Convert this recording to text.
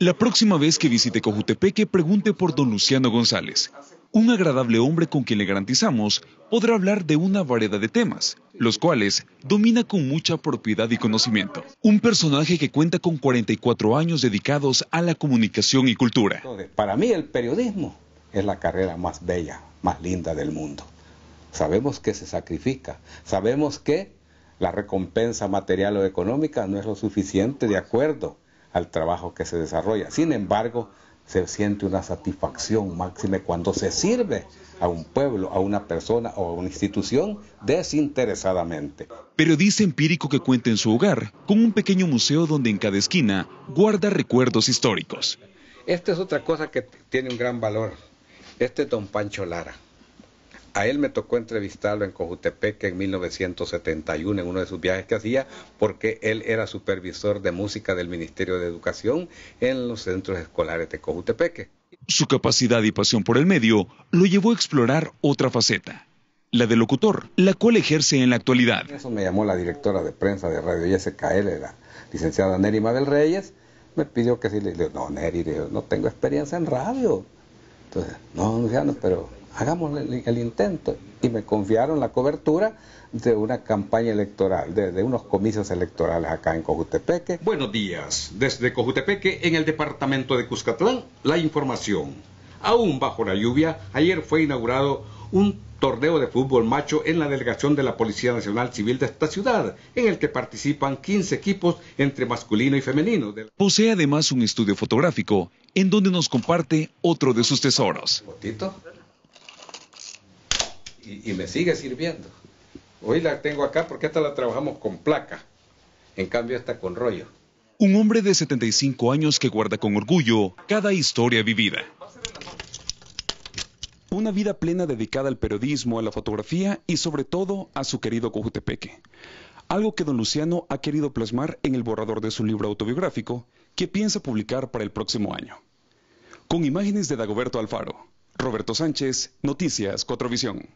La próxima vez que visite Cojutepeque, pregunte por don Luciano González, un agradable hombre con quien le garantizamos podrá hablar de una variedad de temas, los cuales domina con mucha propiedad y conocimiento. Un personaje que cuenta con 44 años dedicados a la comunicación y cultura. para mí el periodismo es la carrera más bella, más linda del mundo. Sabemos que se sacrifica, sabemos que la recompensa material o económica no es lo suficiente de acuerdo al trabajo que se desarrolla. Sin embargo, se siente una satisfacción máxima cuando se sirve a un pueblo, a una persona o a una institución desinteresadamente. Pero dice Empírico que cuenta en su hogar con un pequeño museo donde en cada esquina guarda recuerdos históricos. Esta es otra cosa que tiene un gran valor. Este es Don Pancho Lara. A él me tocó entrevistarlo en Cojutepec en 1971, en uno de sus viajes que hacía, porque él era supervisor de música del Ministerio de Educación en los centros escolares de Cojutepeque. Su capacidad y pasión por el medio lo llevó a explorar otra faceta, la de locutor, la cual ejerce en la actualidad. Eso me llamó la directora de prensa de Radio ISKL, la licenciada Neri del Reyes, me pidió que sí, le digo, no, Neri, no tengo experiencia en radio entonces, no, Luciano, pero hagamos el, intento. Y me confiaron la cobertura de una campaña electoral, de, de unos comicios electorales acá en Cojutepeque. Buenos días. Desde Cojutepeque, en el departamento de Cuscatlán, la información. Aún bajo la lluvia, ayer fue inaugurado un torneo de fútbol macho en la delegación de la Policía Nacional Civil de esta ciudad, en el que participan 15 equipos entre masculino y femenino. Posee además un estudio fotográfico en donde nos comparte otro de sus tesoros. Y, y me sigue sirviendo. Hoy la tengo acá porque hasta la trabajamos con placa, en cambio esta con rollo. Un hombre de 75 años que guarda con orgullo cada historia vivida una vida plena dedicada al periodismo, a la fotografía y sobre todo a su querido Cojutepeque. Algo que don Luciano ha querido plasmar en el borrador de su libro autobiográfico que piensa publicar para el próximo año. Con imágenes de Dagoberto Alfaro, Roberto Sánchez, Noticias Cotrovisión.